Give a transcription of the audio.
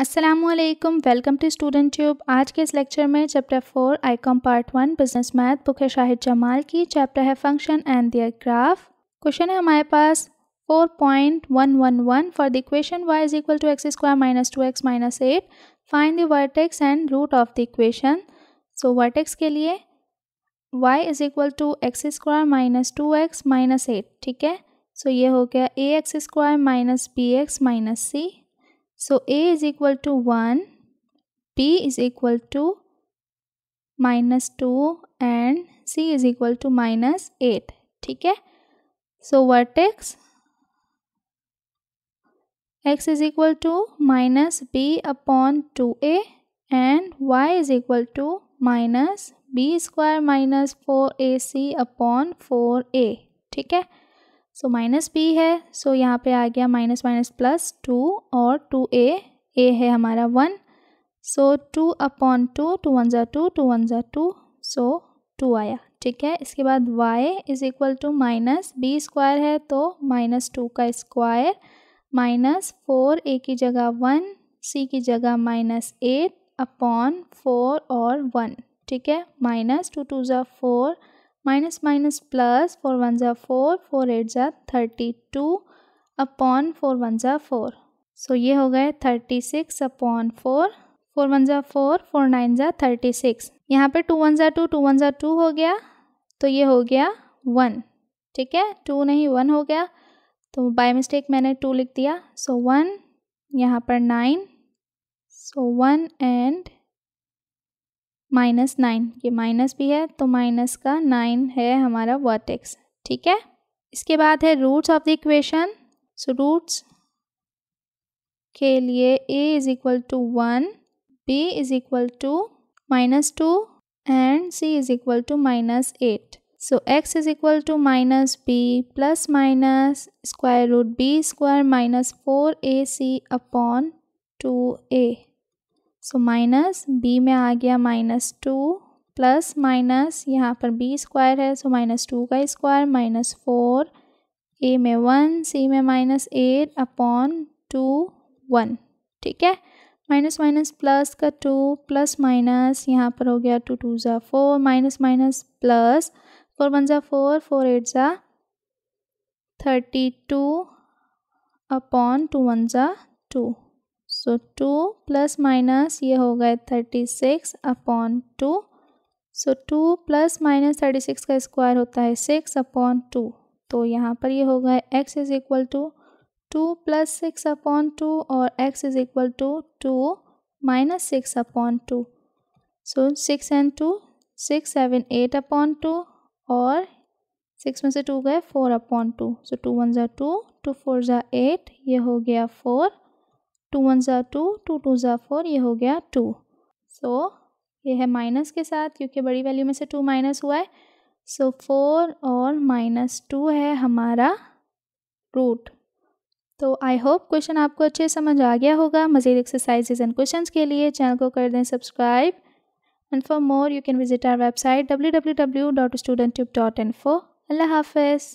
Aslam welcome to student tube आज के इस लेक्चर में chapter four I com part one business math book है शाहिद जमाल की चैप्टर है function and their graph question है हमारे पास 4.111 for the equation y is equal to x square minus two x minus eight find the vertex and root of the equation so vertex के लिए y is equal to x square minus two x minus eight ठीक है so so, ये हो गया a x square minus b x minus c So A is equal to 1, B is equal to minus 2 and C is equal to minus 8. Okay. So vertex x is equal to minus b upon 2a and y is equal to minus b square minus 4ac upon 4a Okay. So minus b है so so यहाँ पे आ गया minus minus plus two और two a a है हमारा one so two upon two two one ज़ा two two one ज़ा टू सो टू आया ठीक है इसके बाद y is equal to minus b square है तो माइनस टू का स्क्वायर माइनस फोर ए की जगह वन सी की जगह माइनस एट अपॉन फोर और वन ठीक है माइनस टू टू ज़ा four minus minus plus four one ones four four eight ज़ा thirty two upon four one ज़ा फोर सो ये हो गए thirty six upon four four one ज़ा फोर फोर नाइन ज़ा थर्टी सिक्स यहाँ पर टू वन ज़ा टू टू वन ज़ा टू हो गया तो ये हो गया वन ठीक है टू नहीं वन हो गया तो बाय मिस्टेक मैंने टू लिख दिया सो वन यहाँ पर nine so one and minus nine ये माइनस भी है तो माइनस का नाइन है हमारा वर्टेक्स ठीक है इसके बाद है roots of the equation so roots के लिए a is equal to one b is equal to minus two and c is equal to minus eight so x is equal to minus b plus minus square root b square minus four a c upon two a so minus b में आ गया minus two plus minus यहाँ पर b square है so minus two का square minus four a में one c में minus eight upon two one ठीक है माइनस माइनस प्लस का टू प्लस माइनस यहाँ पर हो गया टू टू ज़ा four minus minus plus four one ज़ा फोर फोर एट ज़ा thirty two upon two one ज़ा two so two plus minus ये हो गए thirty six upon two so two plus minus thirty six का square होता है सिक्स अपॉन टू तो यहाँ पर ये हो गए x is equal to two plus six upon two और x is equal to two minus six upon two so six and two six seven eight upon two और सिक्स में से टू गए four upon two so two one ज़ा two two four ज़ा eight ये हो गया फोर टू वन ज़ा टू टू टू ज़ा फोर ये हो गया टू सो so, ये है माइनस के साथ क्योंकि बड़ी वैल्यू में से टू माइनस हुआ है सो फोर और माइनस टू है हमारा रूट तो आई होप क्वेश्चन आपको अच्छे समझ आ गया होगा मजीद एक्सरसाइजेज एंड क्वेश्चंस के लिए चैनल को कर दें subscribe and for more you can visit our website W W W dot student tube dot in फो अल्लाह हाफिज़